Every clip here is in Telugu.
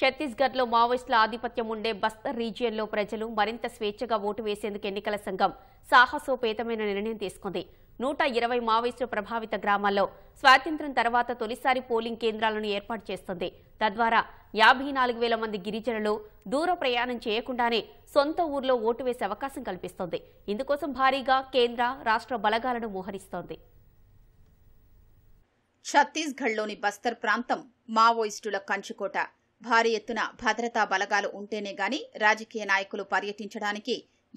ఛత్తీస్గఢ్లో మావోయిస్టుల ఆధిపత్యం ఉండే బస్తర్ రీజియన్లో ప్రజలు మరింత స్వేచ్ఛగా ఓటు వేసేందుకు ఎన్నికల సంఘం సాహసోపేతమైన నిర్ణయం తీసుకుంది నూట ఇరవై మావోయిస్టు ప్రభావిత గ్రామాల్లో స్వాతంత్ర్యం తర్వాత తొలిసారి పోలింగ్ కేంద్రాలను ఏర్పాటు చేస్తుంది తద్వారా యాభై నాలుగు వేల మంది గిరిజనులు దూర ప్రయాణం చేయకుండానే సొంత ఊర్లో ఓటు వేసే అవకాశం కల్పిస్తోంది ఇందుకోసం భారీగా కేంద్ర రాష్ట్ర బలగాలను మోహరిస్తోంది ఛత్తీస్గఢ్లోని బస్తర్ ప్రాంతం మావోయిస్టుల కంచుకోట భారీ ఎత్తున భద్రతా బలగాలు ఉంటేనే గాని రాజకీయ నాయకులు పర్యటించడానికి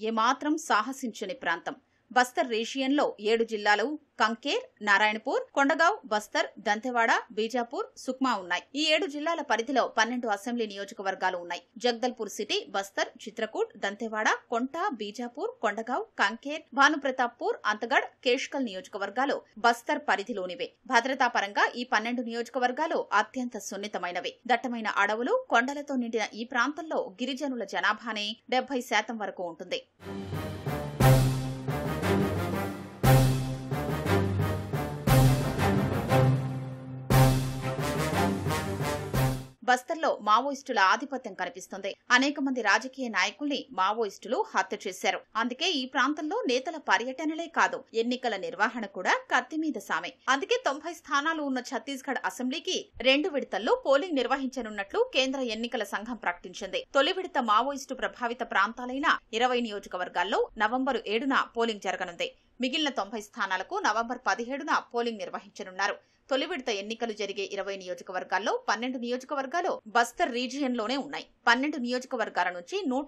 ఏమాత్రం సాహసించని ప్రాంతం బస్తర్ రీజియన్లో ఏడు జిల్లాలు కంకేర్ నారాయణపూర్ కొండగావ్ బస్తర్ దంతెవాడ బీజాపూర్ సుక్మా ఉన్నాయి ఈ ఏడు జిల్లాల పరిధిలో పన్నెండు అసెంబ్లీ నియోజకవర్గాలు ఉన్నాయి జగదల్పూర్ సిటీ బస్తర్ చిత్రకూట్ దంతెవాడ కొంట బీజాపూర్ కొండగావ్ కంకేర్ భానుప్రతాప్పూర్ అంతగఢ్ కేష్కల్ నియోజకవర్గాలు బస్తర్ పరిధిలోనివే భద్రతా పరంగా ఈ పన్నెండు నియోజకవర్గాలు అత్యంత సున్నితమైనవి దట్టమైన అడవులు కొండలతో నిండిన ఈ ప్రాంతంలో గిరిజనుల జనాభానే డెబ్బై శాతం వరకు ఉంటుంది బస్తర్లో మావోయిస్టుల ఆధిపత్యం కనిపిస్తుంది అనేక మంది రాజకీయ నాయకుల్ని మావోయిస్టులు హత్య చేశారు అందుకే ఈ ప్రాంతంలో నేతల పర్యటనలే కాదు ఎన్నికల నిర్వహణ కూడా కత్తి మీద సామే అందుకే తొంభై స్థానాలు ఉన్న ఛత్తీస్గఢ్ అసెంబ్లీకి రెండు విడతల్లో పోలింగ్ నిర్వహించనున్నట్లు కేంద్ర ఎన్నికల సంఘం ప్రకటించింది తొలి విడత మావోయిస్టు ప్రభావిత ప్రాంతాలైన ఇరవై నియోజకవర్గాల్లో నవంబరు ఏడున పోలింగ్ జరగనుంది మిగిలిన తొంభై స్థానాలకు నవంబర్ పదిహేడున పోలింగ్ నిర్వహించనున్నారు తొలి విడత ఎన్నికలు జరిగే ఇరవై నియోజకవర్గాల్లో పన్నెండు నియోజకవర్గాలు బస్తర్ రీజియన్ లోనే ఉన్నాయి పన్నెండు నియోజకవర్గాల నుంచి నూట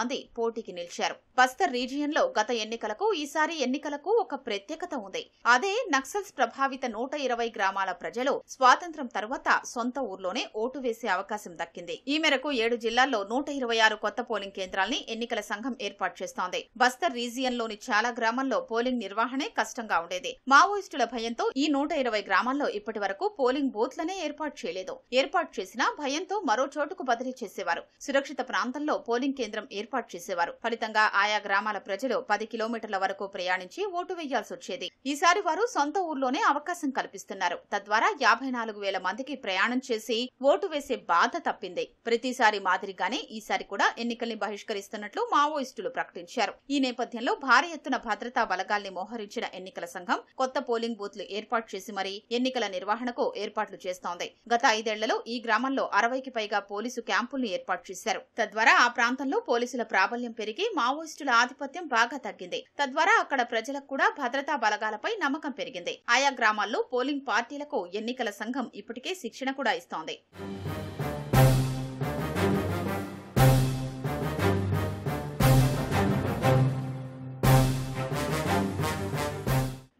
మంది పోటీకి నిలిచారు బస్తర్ రీజియన్ లో గత ఎన్నికలకు ఈసారి ఎన్నికలకు ఒక ప్రత్యేకత ఉంది అదే నక్సల్స్ ప్రభావిత నూట ఇరవై గ్రామాల ప్రజలు స్వాతంత్రం తర్వాత సొంత ఊర్లోనే ఓటు వేసే అవకాశం దక్కింది ఈ మేరకు ఏడు జిల్లాల్లో నూట ఇరవై ఆరు కొత్త పోలింగ్ కేంద్రాల్ని ఎన్నికల సంఘం ఏర్పాటు చేస్తోంది బస్తర్ రీజియన్ లోని చాలా గ్రామాల్లో పోలింగ్ నిర్వహణే కష్టంగా ఉండేది మావోయిస్టుల భయంతో ఈ నూట ఇరవై గ్రామాల్లో ఇప్పటి వరకు పోలింగ్ బూత్లనే ఏర్పాటు చేయలేదు ఏర్పాటు చేసినా భయంతో మరో చోటుకు బదిలీ చేసేవారు సురక్షిత ప్రాంతంలో పోలింగ్ కేంద్రం ఏర్పాటు చేసేవారు ఫలితంగా ఆయా గ్రామాల ప్రజలు పది కిలోమీటర్ల వరకు ప్రయాణించి ఓటు వేయాల్సి వచ్చేది ఈసారి వారు సొంత ఊర్లోనే అవకాశం కల్పిస్తున్నారు తద్వారా యాభై నాలుగు వేల మందికి ప్రయాణం చేసి ఓటు వేసే బాధ తప్పింది ప్రతిసారి మాదిరిగానే ఈసారి కూడా ఎన్నికల్ని బహిష్కరిస్తున్నట్లు మావోయిస్టులు ప్రకటించారు ఈ నేపథ్యంలో భారీ ఎత్తున భద్రతా బలగాల్ని మోహరించిన ఎన్నికల సంఘం కొత్త పోలింగ్ బూత్లు ఏర్పాటు చేసి మరీ ఎన్నికల నిర్వహణకు ఏర్పాట్లు చేస్తోంది గత ఐదేళ్లలో ఈ గ్రామంలో అరవైకి పైగా పోలీసు క్యాంపులను ఏర్పాటు చేశారు తద్వారా ఆ ప్రాంతంలో పోలీసుల ప్రాబల్యం పెరిగి మావోయిస్టుల ఆధిపత్యం బాగా తగ్గింది తద్వారా అక్కడ ప్రజలకు కూడా భద్రతా బలగాలపై నమ్మకం పెరిగింది ఆయా గ్రామాల్లో పోలింగ్ పార్టీలకు ఎన్నికల సంఘం ఇప్పటికే శిక్షణ కూడా ఇస్తోంది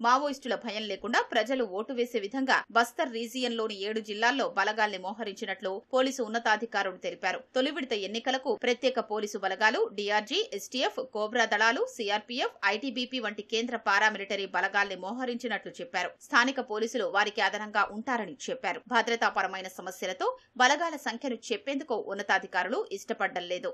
మావోయిస్టుల భయం లేకుండా ప్రజలు ఓటు వేసే విధంగా బస్తర్ రీజియన్ లోని ఏడు జిల్లాల్లో బలగాల్ని మోహరించినట్లు పోలీసు ఉన్నతాధికారులు తెలిపారు తొలి విడత ఎన్నికలకు ప్రత్యేక పోలీసు బలగాలు డీఆర్జీ ఎస్టీఎఫ్ కోబ్రా దళాలు సీఆర్పీఎఫ్ ఐటీబీపీ వంటి కేంద్ర పారామిలిటరీ బలగాల్ని మోహరించినట్లు చెప్పారు స్థానిక పోలీసులు వారికి అదనంగా ఉంటారని చెప్పారు భద్రతాపరమైన సమస్యలతో బలగాల సంఖ్యను చెప్పేందుకు ఉన్నతాధికారులు ఇష్టపడ్డం లేదు